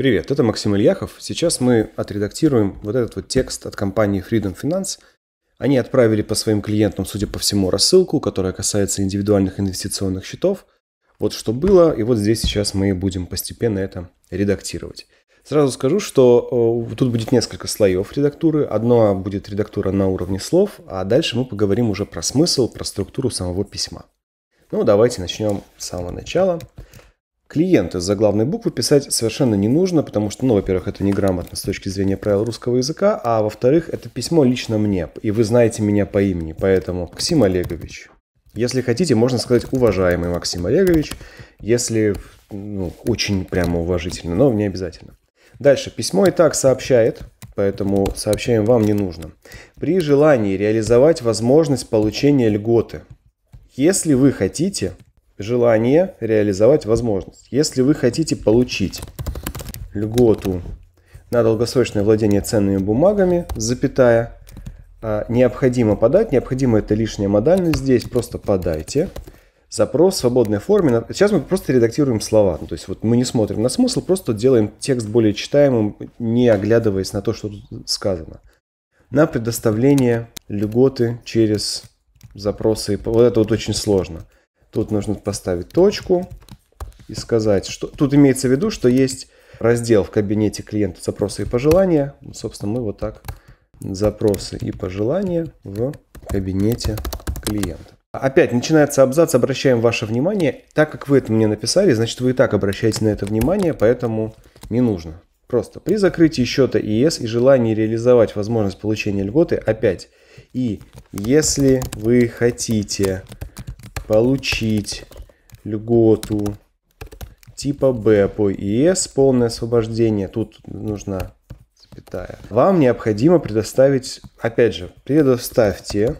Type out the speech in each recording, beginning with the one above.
Привет, это Максим Ильяхов. Сейчас мы отредактируем вот этот вот текст от компании Freedom Finance. Они отправили по своим клиентам, судя по всему, рассылку, которая касается индивидуальных инвестиционных счетов. Вот что было, и вот здесь сейчас мы будем постепенно это редактировать. Сразу скажу, что тут будет несколько слоев редактуры. Одно будет редактура на уровне слов, а дальше мы поговорим уже про смысл, про структуру самого письма. Ну, давайте начнем с самого начала. Клиенты за главной буквы писать совершенно не нужно, потому что, ну, во-первых, это неграмотно с точки зрения правил русского языка, а во-вторых, это письмо лично мне, и вы знаете меня по имени, поэтому Максим Олегович. Если хотите, можно сказать уважаемый Максим Олегович, если ну, очень прямо уважительно, но не обязательно. Дальше. Письмо и так сообщает, поэтому сообщаем вам не нужно. При желании реализовать возможность получения льготы. Если вы хотите, желание реализовать возможность. Если вы хотите получить льготу на долгосрочное владение ценными бумагами, запятая, а, необходимо подать, необходимо это лишняя модальность здесь, просто подайте. Запрос в свободной форме. Сейчас мы просто редактируем слова. Ну, то есть вот мы не смотрим на смысл, просто делаем текст более читаемым, не оглядываясь на то, что тут сказано. На предоставление льготы через запросы. Вот это вот очень сложно. Тут нужно поставить точку и сказать, что... Тут имеется в виду, что есть раздел в кабинете клиента «Запросы и пожелания». Ну, собственно, мы вот так «Запросы и пожелания» в кабинете клиента. Опять начинается абзац, обращаем ваше внимание. Так как вы это мне написали, значит вы и так обращаете на это внимание, поэтому не нужно. Просто при закрытии счета ИС и желании реализовать возможность получения льготы, опять, и если вы хотите получить льготу типа Б по ИС, полное освобождение, тут нужна запятая. Вам необходимо предоставить, опять же, предоставьте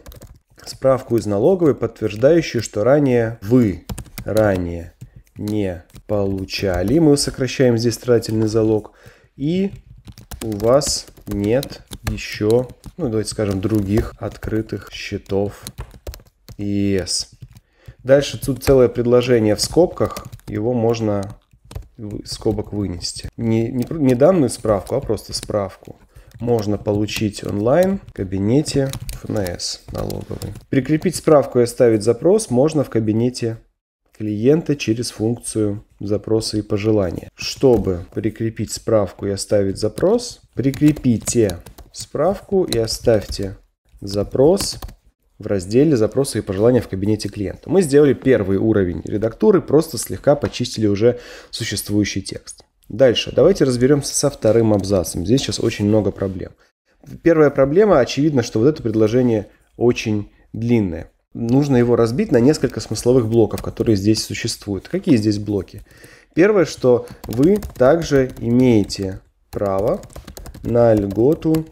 справку из налоговой, подтверждающую, что ранее вы ранее не получали. Мы сокращаем здесь строительный залог. И у вас нет еще, ну давайте скажем, других открытых счетов И.С. Дальше тут целое предложение в скобках, его можно скобок вынести. Не, не, не данную справку, а просто справку можно получить онлайн в кабинете ФНС налоговый. Прикрепить справку и оставить запрос можно в кабинете клиента через функцию запросы и пожелания. Чтобы прикрепить справку и оставить запрос, прикрепите справку и оставьте запрос в разделе «Запросы и пожелания в кабинете клиента». Мы сделали первый уровень редактуры, просто слегка почистили уже существующий текст. Дальше, давайте разберемся со вторым абзацем. Здесь сейчас очень много проблем. Первая проблема, очевидно, что вот это предложение очень длинное. Нужно его разбить на несколько смысловых блоков, которые здесь существуют. Какие здесь блоки? Первое, что вы также имеете право на льготу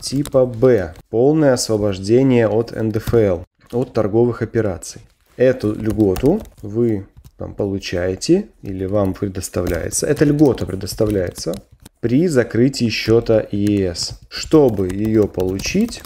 Типа Б. Полное освобождение от НДФЛ, от торговых операций. Эту льготу вы там, получаете или вам предоставляется. Эта льгота предоставляется при закрытии счета ЕС. Э чтобы ее получить,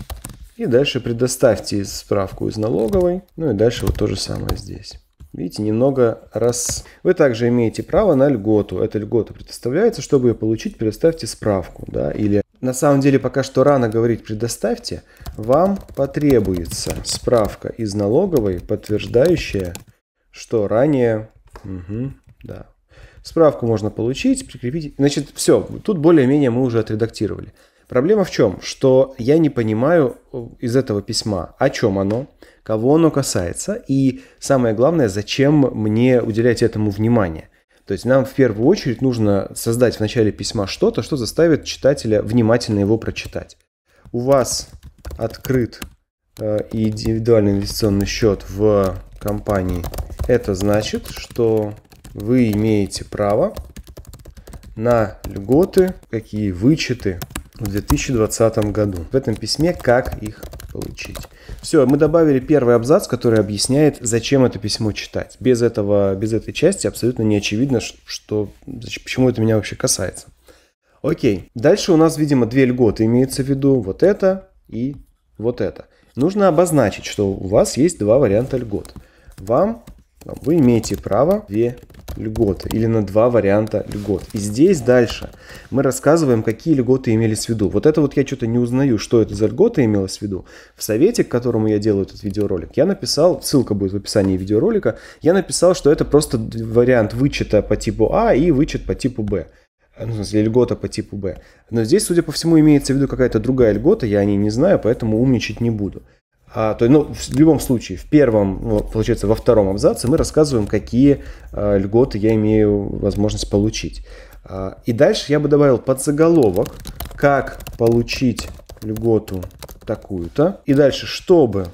и дальше предоставьте справку из налоговой. Ну и дальше вот то же самое здесь. Видите, немного раз... Вы также имеете право на льготу. Эта льгота предоставляется, чтобы ее получить, предоставьте справку. Да? Или на самом деле пока что рано говорить «предоставьте». Вам потребуется справка из налоговой, подтверждающая, что ранее... Угу, да. Справку можно получить, прикрепить... Значит, все, тут более-менее мы уже отредактировали. Проблема в чем? Что я не понимаю э, из этого письма, о чем оно, кого оно касается и, самое главное, зачем мне уделять этому внимание. То есть нам в первую очередь нужно создать в начале письма что-то, что заставит читателя внимательно его прочитать. У вас открыт э, индивидуальный инвестиционный счет в компании. Это значит, что вы имеете право на льготы, какие вычеты в 2020 году. В этом письме как их получить. Все, мы добавили первый абзац, который объясняет, зачем это письмо читать. Без, этого, без этой части абсолютно не очевидно, что, почему это меня вообще касается. Окей. Дальше у нас, видимо, две льготы имеется в виду. Вот это и вот это. Нужно обозначить, что у вас есть два варианта льгот. Вам вы имеете право две льготы или на два варианта льгот. И здесь дальше мы рассказываем, какие льготы имелись в виду. Вот это вот я что-то не узнаю, что это за льготы имелось в виду. В совете, к которому я делаю этот видеоролик, я написал, ссылка будет в описании видеоролика, я написал, что это просто вариант вычета по типу А и вычет по типу Б а, ну, в смысле, льгота по типу Б. Но здесь, судя по всему, имеется в виду какая-то другая льгота, я о ней не знаю, поэтому умничать не буду. А, то, ну, в любом случае, в первом, получается, во втором абзаце мы рассказываем, какие а, льготы я имею возможность получить. А, и дальше я бы добавил подзаголовок, как получить льготу такую-то. И дальше, чтобы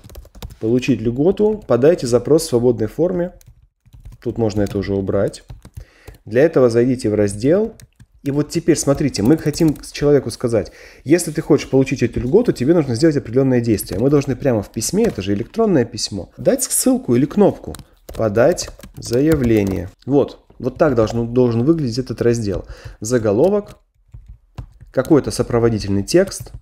получить льготу, подайте запрос в свободной форме. Тут можно это уже убрать. Для этого зайдите в раздел и вот теперь, смотрите, мы хотим человеку сказать, если ты хочешь получить эту льготу, тебе нужно сделать определенное действие. Мы должны прямо в письме, это же электронное письмо, дать ссылку или кнопку «Подать заявление». Вот, вот так должен, должен выглядеть этот раздел. Заголовок, какой-то сопроводительный текст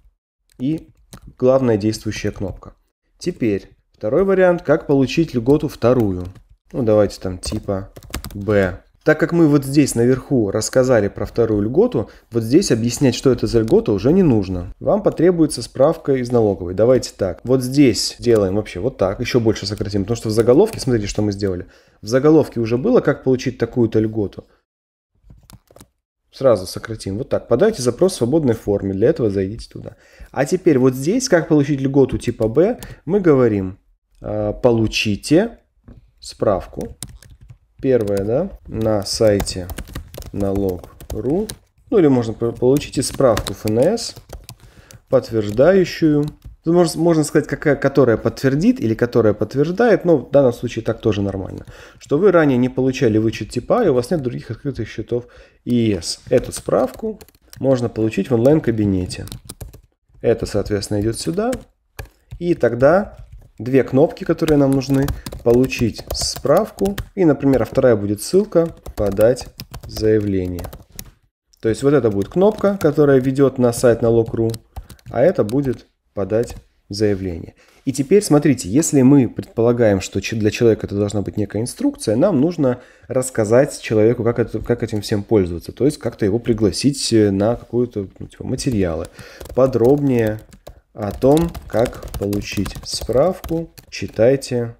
и главная действующая кнопка. Теперь второй вариант, как получить льготу вторую. Ну давайте там типа «Б». Так как мы вот здесь наверху рассказали про вторую льготу, вот здесь объяснять, что это за льгота, уже не нужно. Вам потребуется справка из налоговой. Давайте так. Вот здесь делаем вообще вот так, еще больше сократим, потому что в заголовке, смотрите, что мы сделали. В заголовке уже было, как получить такую-то льготу. Сразу сократим. Вот так. Подайте запрос в свободной форме. Для этого зайдите туда. А теперь вот здесь, как получить льготу типа Б, мы говорим, а, получите справку первое, да, на сайте налог.ру, ну или можно получить справку ФНС, подтверждающую, можно, можно сказать, какая, которая подтвердит или которая подтверждает, но в данном случае так тоже нормально, что вы ранее не получали вычет типа и у вас нет других открытых счетов ИС. Эту справку можно получить в онлайн-кабинете. Это, соответственно, идет сюда. И тогда две кнопки, которые нам нужны. Получить справку и, например, а вторая будет ссылка «Подать заявление». То есть вот это будет кнопка, которая ведет на сайт налог.ру, а это будет «Подать заявление». И теперь смотрите, если мы предполагаем, что для человека это должна быть некая инструкция, нам нужно рассказать человеку, как, это, как этим всем пользоваться. То есть как-то его пригласить э, на какую-то ну, типа, материалы. Подробнее о том, как получить справку, читайте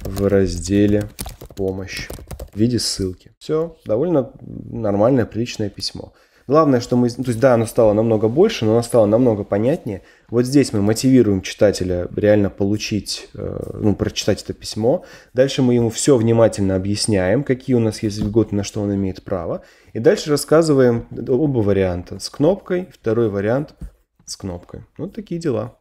в разделе «Помощь» в виде ссылки. Все, довольно нормальное, приличное письмо. Главное, что мы... То есть, да, оно стало намного больше, но оно стало намного понятнее. Вот здесь мы мотивируем читателя реально получить, э, ну, прочитать это письмо. Дальше мы ему все внимательно объясняем, какие у нас есть льготы, на что он имеет право. И дальше рассказываем оба варианта. С кнопкой, второй вариант с кнопкой. Вот ну, такие дела.